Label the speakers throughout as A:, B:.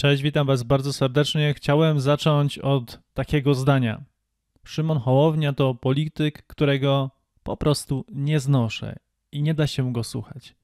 A: Cześć, witam Was bardzo serdecznie. Chciałem zacząć od takiego zdania. Szymon Hołownia to polityk, którego po prostu nie znoszę i nie da się go słuchać.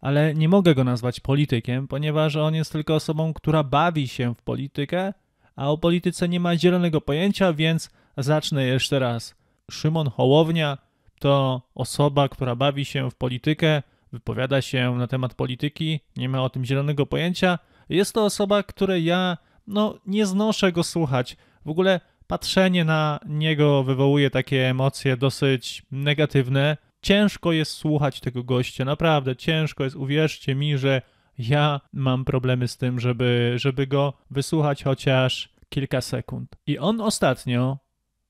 A: Ale nie mogę go nazwać politykiem, ponieważ on jest tylko osobą, która bawi się w politykę, a o polityce nie ma zielonego pojęcia, więc zacznę jeszcze raz. Szymon Hołownia to osoba, która bawi się w politykę, wypowiada się na temat polityki, nie ma o tym zielonego pojęcia jest to osoba, której ja no, nie znoszę go słuchać. W ogóle patrzenie na niego wywołuje takie emocje dosyć negatywne. Ciężko jest słuchać tego gościa, naprawdę ciężko jest. Uwierzcie mi, że ja mam problemy z tym, żeby, żeby go wysłuchać chociaż kilka sekund. I on ostatnio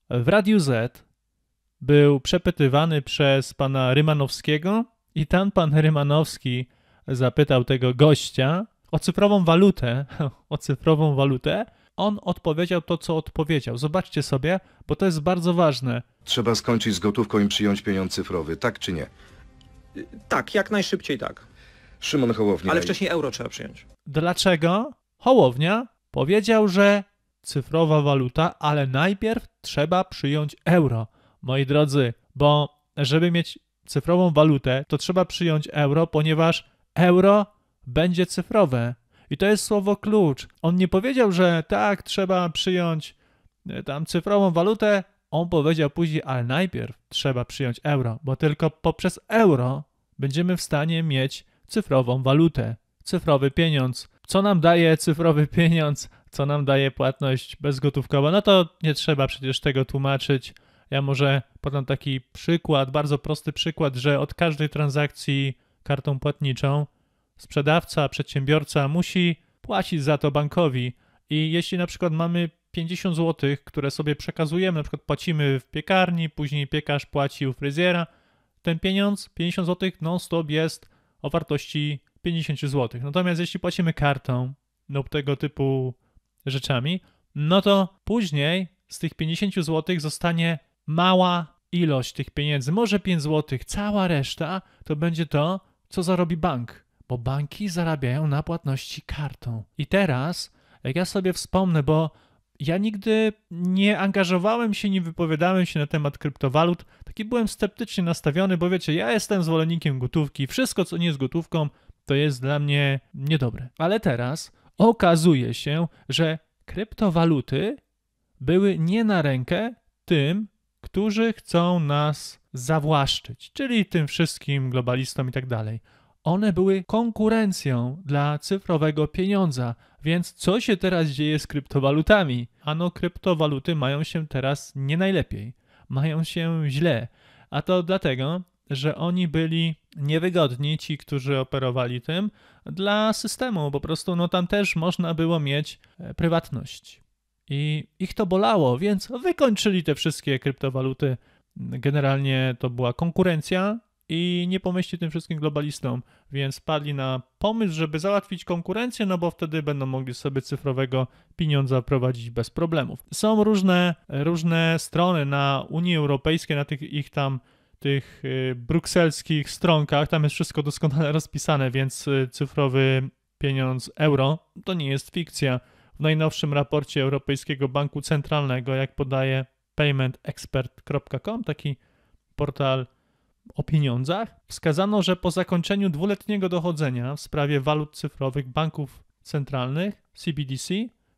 A: w Radiu Z był przepytywany przez pana Rymanowskiego i tam pan Rymanowski zapytał tego gościa, o cyfrową walutę, o cyfrową walutę, on odpowiedział to, co odpowiedział. Zobaczcie sobie, bo to jest bardzo ważne. Trzeba skończyć z gotówką i przyjąć pieniądz cyfrowy, tak czy nie? Tak, jak najszybciej tak. Szymon Hołownia. Ale wcześniej euro trzeba przyjąć. Dlaczego? Hołownia powiedział, że cyfrowa waluta, ale najpierw trzeba przyjąć euro. Moi drodzy, bo żeby mieć cyfrową walutę, to trzeba przyjąć euro, ponieważ euro będzie cyfrowe. I to jest słowo klucz. On nie powiedział, że tak, trzeba przyjąć e, tam cyfrową walutę. On powiedział później, ale najpierw trzeba przyjąć euro, bo tylko poprzez euro będziemy w stanie mieć cyfrową walutę, cyfrowy pieniądz. Co nam daje cyfrowy pieniądz? Co nam daje płatność bezgotówkowa? No to nie trzeba przecież tego tłumaczyć. Ja może podam taki przykład, bardzo prosty przykład, że od każdej transakcji kartą płatniczą sprzedawca, przedsiębiorca musi płacić za to bankowi i jeśli na przykład mamy 50 zł, które sobie przekazujemy, na przykład płacimy w piekarni, później piekarz płaci u fryzjera, ten pieniądz, 50 zł non-stop jest o wartości 50 zł. Natomiast jeśli płacimy kartą lub tego typu rzeczami, no to później z tych 50 zł zostanie mała ilość tych pieniędzy, może 5 zł, cała reszta to będzie to, co zarobi bank bo banki zarabiają na płatności kartą. I teraz, jak ja sobie wspomnę, bo ja nigdy nie angażowałem się, nie wypowiadałem się na temat kryptowalut. Taki byłem sceptycznie nastawiony, bo wiecie, ja jestem zwolennikiem gotówki. Wszystko, co nie jest gotówką, to jest dla mnie niedobre. Ale teraz okazuje się, że kryptowaluty były nie na rękę tym, którzy chcą nas zawłaszczyć, czyli tym wszystkim globalistom i tak dalej. One były konkurencją dla cyfrowego pieniądza, więc co się teraz dzieje z kryptowalutami? Ano, kryptowaluty mają się teraz nie najlepiej, mają się źle, a to dlatego, że oni byli niewygodni, ci, którzy operowali tym, dla systemu. Po prostu no, tam też można było mieć e, prywatność. I ich to bolało, więc wykończyli te wszystkie kryptowaluty. Generalnie to była konkurencja i nie pomyśli tym wszystkim globalistom, więc padli na pomysł, żeby załatwić konkurencję, no bo wtedy będą mogli sobie cyfrowego pieniądza prowadzić bez problemów. Są różne, różne strony na Unii Europejskiej, na tych ich tam tych y, brukselskich stronkach, tam jest wszystko doskonale rozpisane, więc y, cyfrowy pieniądz euro to nie jest fikcja. W najnowszym raporcie Europejskiego Banku Centralnego, jak podaje paymentexpert.com, taki portal o pieniądzach wskazano, że po zakończeniu dwuletniego dochodzenia w sprawie walut cyfrowych banków centralnych CBDC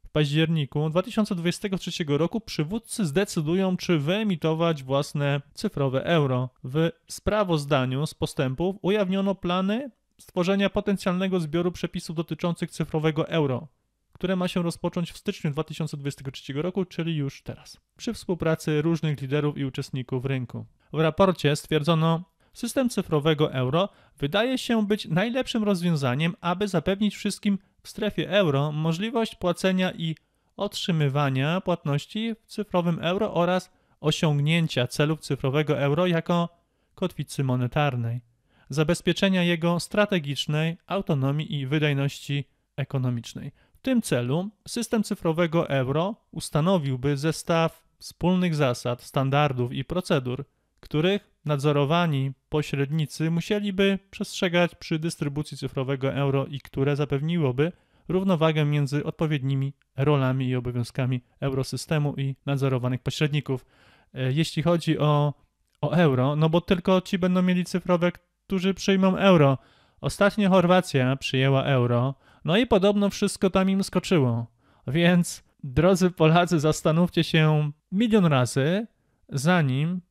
A: w październiku 2023 roku przywódcy zdecydują, czy wyemitować własne cyfrowe euro. W sprawozdaniu z postępów ujawniono plany stworzenia potencjalnego zbioru przepisów dotyczących cyfrowego euro, które ma się rozpocząć w styczniu 2023 roku, czyli już teraz, przy współpracy różnych liderów i uczestników rynku. W raporcie stwierdzono, system cyfrowego euro wydaje się być najlepszym rozwiązaniem, aby zapewnić wszystkim w strefie euro możliwość płacenia i otrzymywania płatności w cyfrowym euro oraz osiągnięcia celów cyfrowego euro jako kotwicy monetarnej, zabezpieczenia jego strategicznej autonomii i wydajności ekonomicznej. W tym celu system cyfrowego euro ustanowiłby zestaw wspólnych zasad, standardów i procedur których nadzorowani pośrednicy musieliby przestrzegać przy dystrybucji cyfrowego euro i które zapewniłoby równowagę między odpowiednimi rolami i obowiązkami eurosystemu i nadzorowanych pośredników. E, jeśli chodzi o, o euro, no bo tylko ci będą mieli cyfrowe, którzy przyjmą euro. Ostatnio Chorwacja przyjęła euro, no i podobno wszystko tam im skoczyło. Więc, drodzy Polacy, zastanówcie się milion razy, zanim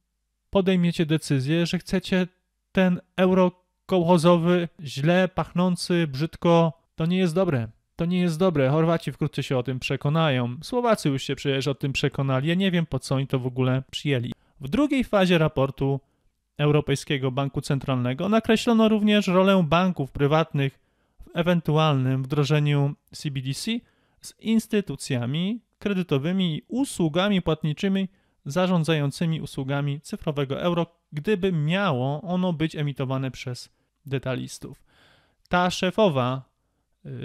A: podejmiecie decyzję, że chcecie ten euro kołchozowy, źle pachnący, brzydko, to nie jest dobre. To nie jest dobre. Chorwaci wkrótce się o tym przekonają. Słowacy już się przecież o tym przekonali. Ja nie wiem, po co oni to w ogóle przyjęli. W drugiej fazie raportu Europejskiego Banku Centralnego nakreślono również rolę banków prywatnych w ewentualnym wdrożeniu CBDC z instytucjami kredytowymi i usługami płatniczymi zarządzającymi usługami cyfrowego euro, gdyby miało ono być emitowane przez detalistów. Ta szefowa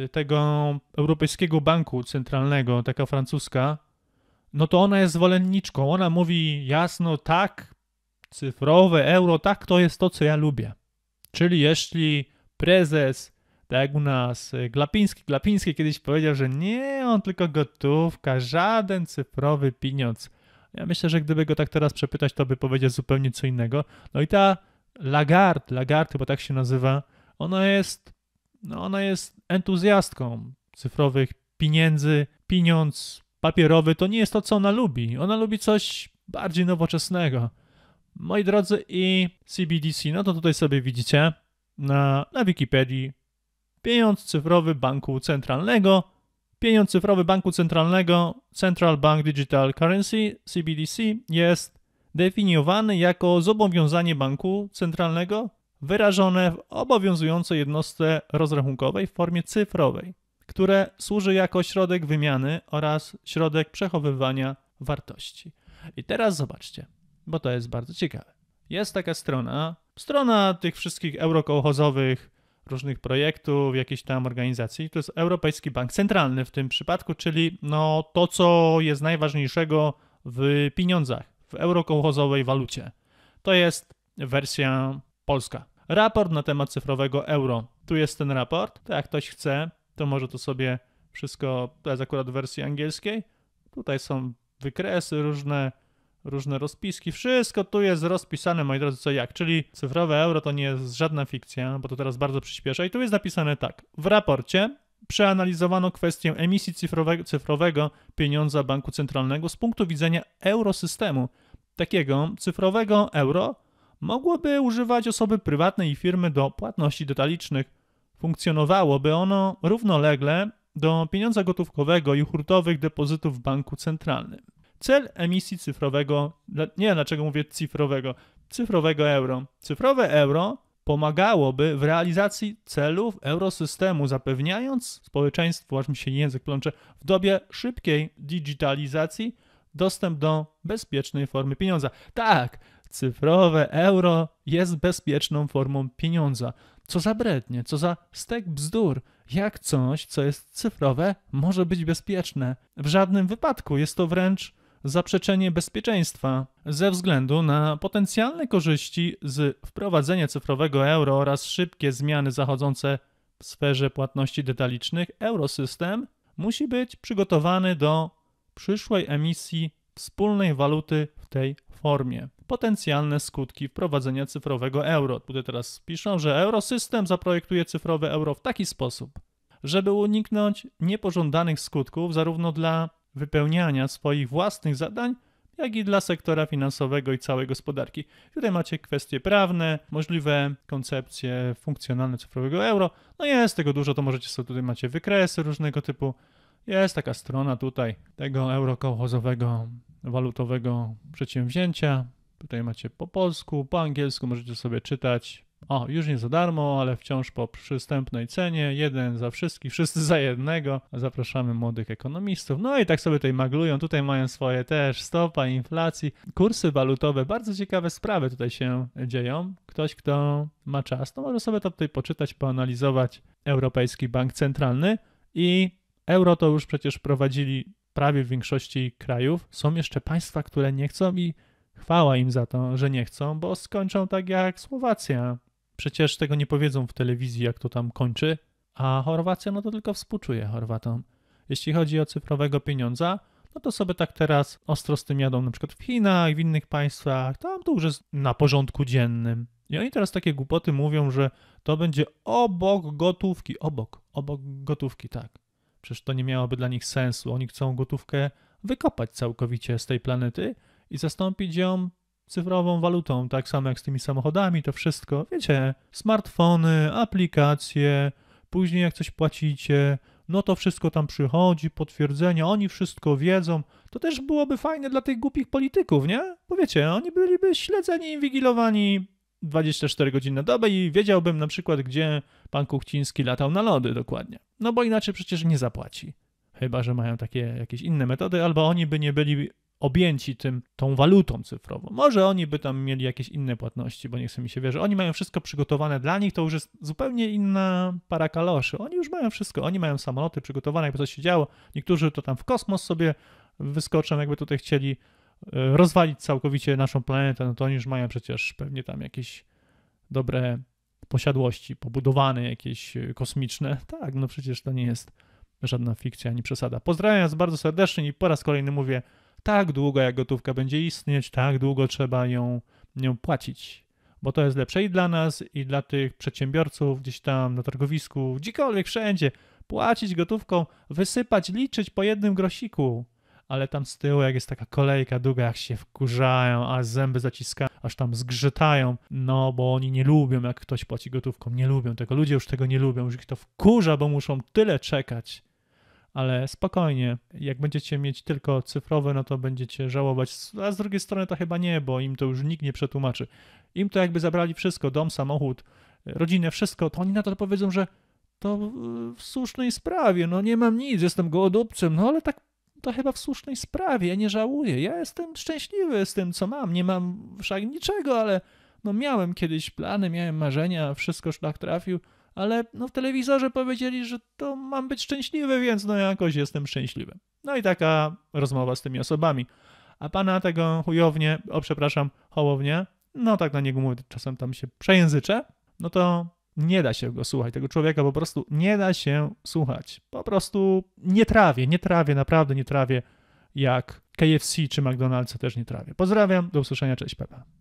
A: y, tego Europejskiego Banku Centralnego, taka francuska, no to ona jest zwolenniczką. Ona mówi jasno, tak, cyfrowe euro, tak, to jest to, co ja lubię. Czyli jeśli prezes, tak jak u nas y, Glapiński, Glapiński kiedyś powiedział, że nie, on tylko gotówka, żaden cyfrowy pieniądz. Ja myślę, że gdyby go tak teraz przepytać, to by powiedział zupełnie co innego. No i ta Lagarde, Lagarde, bo tak się nazywa, ona jest, no ona jest entuzjastką cyfrowych pieniędzy. Pieniądz papierowy to nie jest to, co ona lubi. Ona lubi coś bardziej nowoczesnego. Moi drodzy, i CBDC, no to tutaj sobie widzicie na, na Wikipedii pieniądz cyfrowy banku centralnego Pieniądz cyfrowy banku centralnego Central Bank Digital Currency CBDC jest definiowany jako zobowiązanie banku centralnego wyrażone w obowiązującej jednostce rozrachunkowej w formie cyfrowej, które służy jako środek wymiany oraz środek przechowywania wartości. I teraz zobaczcie, bo to jest bardzo ciekawe. Jest taka strona, strona tych wszystkich eurokołchozowych różnych projektów, jakichś tam organizacji. To jest Europejski Bank Centralny w tym przypadku, czyli no to, co jest najważniejszego w pieniądzach, w eurokołchozowej walucie. To jest wersja polska. Raport na temat cyfrowego euro. Tu jest ten raport. To jak ktoś chce, to może to sobie wszystko, to jest akurat w wersji angielskiej. Tutaj są wykresy różne, różne rozpiski. Wszystko tu jest rozpisane, moi drodzy, co jak. Czyli cyfrowe euro to nie jest żadna fikcja, bo to teraz bardzo przyspiesza. I tu jest napisane tak. W raporcie przeanalizowano kwestię emisji cyfrowego, cyfrowego pieniądza banku centralnego z punktu widzenia eurosystemu. Takiego cyfrowego euro mogłoby używać osoby prywatne i firmy do płatności detalicznych. Funkcjonowałoby ono równolegle do pieniądza gotówkowego i hurtowych depozytów w banku centralnym. Cel emisji cyfrowego, nie dlaczego mówię cyfrowego, cyfrowego euro. Cyfrowe euro pomagałoby w realizacji celów eurosystemu, zapewniając społeczeństwu, aż mi się język plącze, w dobie szybkiej digitalizacji dostęp do bezpiecznej formy pieniądza. Tak, cyfrowe euro jest bezpieczną formą pieniądza. Co za brednie, co za stek bzdur. Jak coś, co jest cyfrowe, może być bezpieczne? W żadnym wypadku jest to wręcz zaprzeczenie bezpieczeństwa ze względu na potencjalne korzyści z wprowadzenia cyfrowego euro oraz szybkie zmiany zachodzące w sferze płatności detalicznych, eurosystem musi być przygotowany do przyszłej emisji wspólnej waluty w tej formie. Potencjalne skutki wprowadzenia cyfrowego euro. Tutaj teraz piszą, że eurosystem zaprojektuje cyfrowe euro w taki sposób, żeby uniknąć niepożądanych skutków zarówno dla wypełniania swoich własnych zadań, jak i dla sektora finansowego i całej gospodarki. Tutaj macie kwestie prawne, możliwe koncepcje funkcjonalne cyfrowego euro. No jest tego dużo, to możecie sobie tutaj macie wykresy różnego typu. Jest taka strona tutaj tego euro walutowego przedsięwzięcia. Tutaj macie po polsku, po angielsku, możecie sobie czytać, o, już nie za darmo, ale wciąż po przystępnej cenie. Jeden za wszystkich, wszyscy za jednego. Zapraszamy młodych ekonomistów. No i tak sobie tutaj maglują. Tutaj mają swoje też stopa inflacji. Kursy walutowe, bardzo ciekawe sprawy tutaj się dzieją. Ktoś, kto ma czas, to może sobie to tutaj poczytać, poanalizować. Europejski Bank Centralny i euro to już przecież prowadzili prawie w większości krajów. Są jeszcze państwa, które nie chcą i chwała im za to, że nie chcą, bo skończą tak jak Słowacja Przecież tego nie powiedzą w telewizji, jak to tam kończy. A Chorwacja, no to tylko współczuje Chorwatom. Jeśli chodzi o cyfrowego pieniądza, no to sobie tak teraz ostro z tym jadą, na przykład w Chinach, i w innych państwach, tam to już jest na porządku dziennym. I oni teraz takie głupoty mówią, że to będzie obok gotówki, obok, obok gotówki, tak. Przecież to nie miałoby dla nich sensu. Oni chcą gotówkę wykopać całkowicie z tej planety i zastąpić ją cyfrową walutą, tak samo jak z tymi samochodami, to wszystko. Wiecie, smartfony, aplikacje, później jak coś płacicie, no to wszystko tam przychodzi, potwierdzenia, oni wszystko wiedzą. To też byłoby fajne dla tych głupich polityków, nie? Bo wiecie, oni byliby śledzeni, inwigilowani 24 godziny na dobę i wiedziałbym na przykład, gdzie pan Kuchciński latał na lody dokładnie. No bo inaczej przecież nie zapłaci. Chyba, że mają takie jakieś inne metody, albo oni by nie byli objęci tym, tą walutą cyfrową. Może oni by tam mieli jakieś inne płatności, bo nie chce mi się wierzyć. Oni mają wszystko przygotowane dla nich, to już jest zupełnie inna para kaloszy. Oni już mają wszystko, oni mają samoloty przygotowane, jakby coś się działo. Niektórzy to tam w kosmos sobie wyskoczą, jakby tutaj chcieli e, rozwalić całkowicie naszą planetę, no to oni już mają przecież pewnie tam jakieś dobre posiadłości, pobudowane jakieś e, kosmiczne. Tak, no przecież to nie jest żadna fikcja ani przesada. Pozdrawiam Was bardzo serdecznie i po raz kolejny mówię tak długo jak gotówka będzie istnieć, tak długo trzeba ją, ją płacić. Bo to jest lepsze i dla nas, i dla tych przedsiębiorców gdzieś tam na targowisku, gdziekolwiek, wszędzie. Płacić gotówką, wysypać, liczyć po jednym grosiku. Ale tam z tyłu, jak jest taka kolejka długa, jak się wkurzają, a zęby zaciskają, aż tam zgrzytają, no bo oni nie lubią, jak ktoś płaci gotówką, nie lubią tego. Ludzie już tego nie lubią, już ich to wkurza, bo muszą tyle czekać ale spokojnie, jak będziecie mieć tylko cyfrowe, no to będziecie żałować, a z drugiej strony to chyba nie, bo im to już nikt nie przetłumaczy. Im to jakby zabrali wszystko, dom, samochód, e, rodzinę, wszystko, to oni na to powiedzą, że to w słusznej sprawie, no nie mam nic, jestem gołodupcem, no ale tak to chyba w słusznej sprawie, ja nie żałuję, ja jestem szczęśliwy z tym, co mam, nie mam wszak niczego, ale no miałem kiedyś plany, miałem marzenia, wszystko szlak trafił, ale no w telewizorze powiedzieli, że to mam być szczęśliwy, więc no jakoś jestem szczęśliwy. No i taka rozmowa z tymi osobami. A pana tego chujownie, o przepraszam, hołownie, no tak na niego mówię, czasem tam się przejęzyczę, no to nie da się go słuchać. Tego człowieka po prostu nie da się słuchać. Po prostu nie trawię, nie trawię, naprawdę nie trawię jak KFC czy McDonald's też nie trawię. Pozdrawiam, do usłyszenia, cześć Pepe.